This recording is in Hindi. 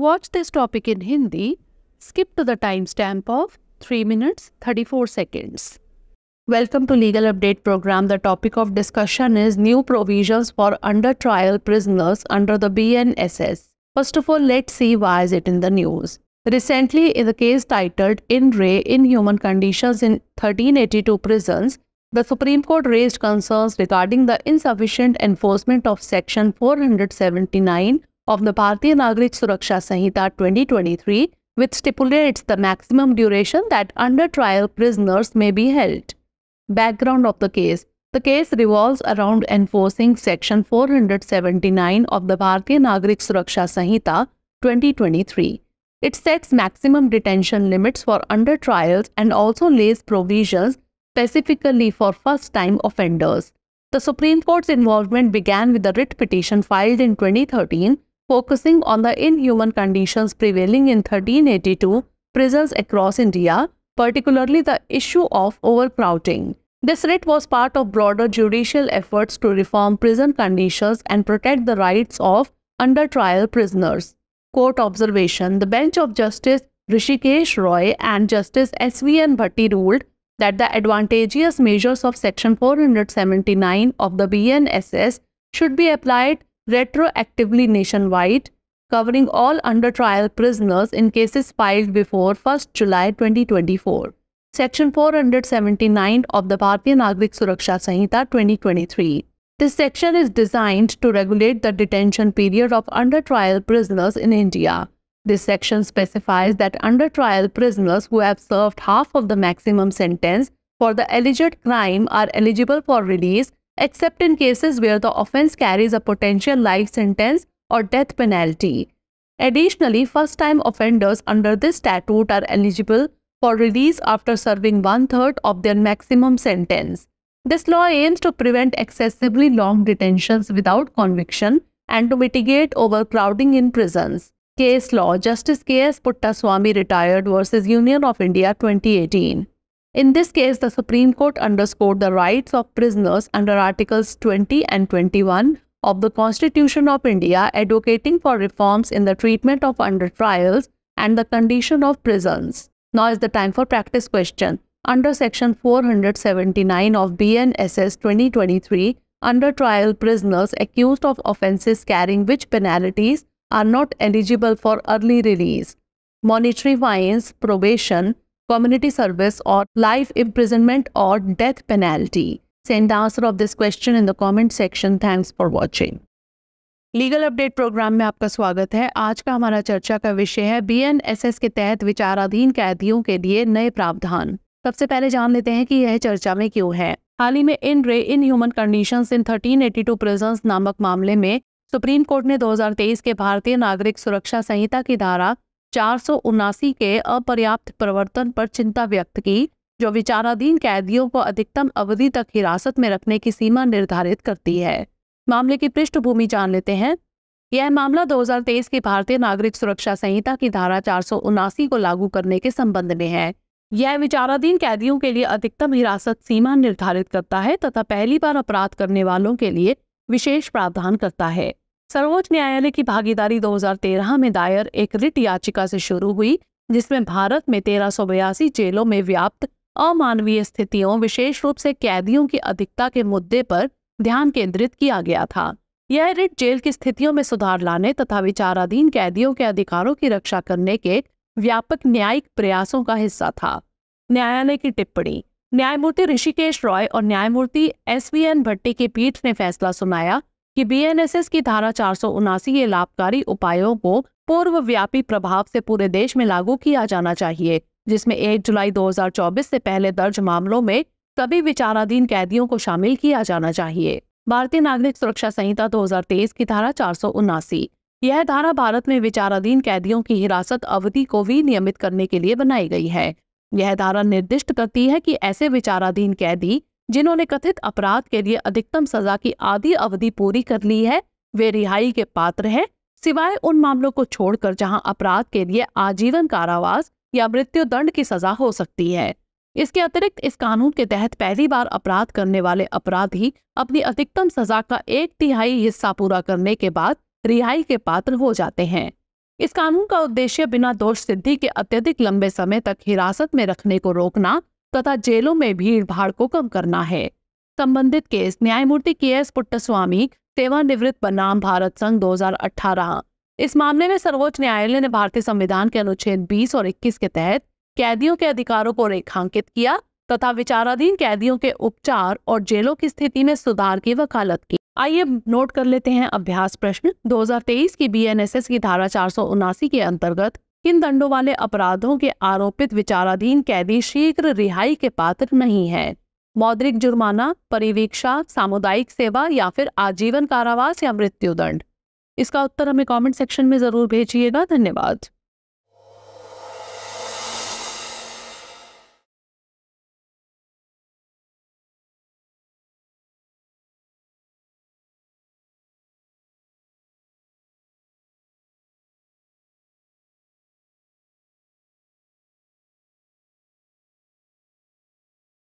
watch this topic in Hindi, skip to the timestamp of 3 minutes 34 seconds. Welcome to Legal Update program. The topic of discussion is new provisions for under trial prisoners under the BNSS. First of all, let's see why is it in the news. Recently, in the case titled In Re Inhuman Conditions in 1382 Prisons, the Supreme Court raised concerns regarding the insufficient enforcement of Section 479 of the Bharatiya Nagrik Suraksha Sanhita 2023 which stipulates the maximum duration that under trial prisoners may be held. Background of the case The case revolves around enforcing Section 479 of the Bharatiya Nagrik Suraksha Sanhita 2023. It sets maximum detention limits for under trials and also lays provisions specifically for first-time offenders. The Supreme Court's involvement began with a writ petition filed in 2013 focusing on the inhuman conditions prevailing in 1382 prisons across India, particularly the issue of overcrowding. This writ was part of broader judicial efforts to reform prison conditions and protect the rights of under trial prisoners. Court observation The bench of Justice Rishikesh Roy and Justice S.V.N. Bhatti ruled that the advantageous measures of Section 479 of the BNSS should be applied retroactively nationwide, covering all under trial prisoners in cases filed before 1st July 2024. Section 479 of the Bharatiya Nagrik Suraksha Sanhita 2023. This section is designed to regulate the detention period of under trial prisoners in India. This section specifies that under trial prisoners who have served half of the maximum sentence for the alleged crime are eligible for release except in cases where the offense carries a potential life sentence or death penalty. Additionally, first-time offenders under this statute are eligible for release after serving one-third of their maximum sentence. This law aims to prevent excessively long detentions without conviction and to mitigate overcrowding in prisons. Case Law Justice K.S. Puttaswamy retired versus Union of India 2018. In this case, the Supreme Court underscored the rights of prisoners under Articles 20 and 21 of the Constitution of India advocating for reforms in the treatment of under trials and the condition of prisons. Now is the time for practice question. Under Section 479 of BNSS 2023, under trial prisoners accused of offences carrying which penalties are not eligible for early release? Monetary fines, probation, community service और लाइफ इम्प्रिजनमेंट और death penalty? Send the answer of this question in the comment section. Thanks for watching. Legal update programme में आपका स्वागत है आज का हमारा चर्चा का विषय है बीएनएसएस के तहत विचाराधीन कैदियों के लिए नए प्रावधान सबसे पहले जान लेते हैं कि यह चर्चा में क्यों है हाल ही में in re inhuman condition in thirteen eighty two नामक मामले में सुप्रीम कोर्ट ने 2023 के भारतीय नागरिक सुरक्षा संहिता की धारा चार के अपर्याप्त प्रवर्तन पर चिंता व्यक्त की जो विचाराधीन कैदियों को अधिकतम अवधि तक हिरासत में रखने की सीमा निर्धारित करती है मामले की पृष्ठभूमि जान लेते हैं यह मामला 2023 की भारतीय नागरिक सुरक्षा संहिता की धारा चार को लागू करने के संबंध में है यह विचाराधीन कैदियों के लिए अधिकतम हिरासत सीमा निर्धारित करता है तथा पहली बार अपराध करने वालों के लिए विशेष प्रावधान करता है सर्वोच्च न्यायालय की भागीदारी 2013 में दायर एक रिट याचिका से शुरू हुई जिसमें भारत में तेरह जेलों में व्याप्त अमानवीय स्थितियों विशेष रूप से कैदियों की अधिकता के मुद्दे पर ध्यान केंद्रित किया गया था यह रिट जेल की स्थितियों में सुधार लाने तथा विचाराधीन कैदियों के अधिकारों की रक्षा करने के व्यापक न्यायिक प्रयासों का हिस्सा था न्यायालय की टिप्पणी न्यायमूर्ति ऋषिकेश रॉय और न्यायमूर्ति एस वी एन भट्टी की पीठ ने फैसला सुनाया कि बीएनएसएस की धारा चार के लाभकारी उपायों को पूर्व व्यापी प्रभाव से पूरे देश में लागू किया जाना चाहिए जिसमें 1 जुलाई 2024 से पहले दर्ज मामलों में सभी विचाराधीन कैदियों को शामिल किया जाना चाहिए भारतीय नागरिक सुरक्षा संहिता दो की धारा चार यह धारा भारत में विचाराधीन कैदियों की हिरासत अवधि को भी नियमित करने के लिए बनाई गई है यह धारा निर्दिष्ट करती है कि ऐसे विचाराधीन कैदी जिन्होंने कथित अपराध के लिए अधिकतम सजा की आधी अवधि पूरी कर ली है वे रिहाई के पात्र हैं सिवाय उन मामलों को छोड़कर जहां अपराध के लिए आजीवन कारावास या मृत्यु दंड की सजा हो सकती है इसके अतिरिक्त इस कानून के तहत पहली बार अपराध करने वाले अपराधी अपनी अधिकतम सजा का एक तिहाई हिस्सा पूरा करने के बाद रिहाई के पात्र हो जाते हैं इस कानून का उद्देश्य बिना दोष सिद्धि के अत्यधिक लंबे समय तक हिरासत में रखने को रोकना तथा जेलों में भीड़ भाड़ को कम करना है संबंधित केस न्यायमूर्ति के एस पुट्टस्वामी सेवानिवृत्त बनाम भारत संघ 2018 इस मामले में सर्वोच्च न्यायालय ने भारतीय संविधान के अनुच्छेद 20 और 21 के तहत कैदियों के अधिकारों को रेखांकित किया तथा विचाराधीन कैदियों के उपचार और जेलों की स्थिति में सुधार की वकालत की आइए नोट कर लेते हैं अभ्यास प्रश्न 2023 की बीएनएसएस की धारा चार के अंतर्गत इन दंडों वाले अपराधों के आरोपित विचाराधीन कैदी शीघ्र रिहाई के पात्र नहीं है मौद्रिक जुर्माना परिवीक्षा सामुदायिक सेवा या फिर आजीवन कारावास या मृत्युदंड इसका उत्तर हमें कमेंट सेक्शन में ज़रूर भेजिएगा धन्यवाद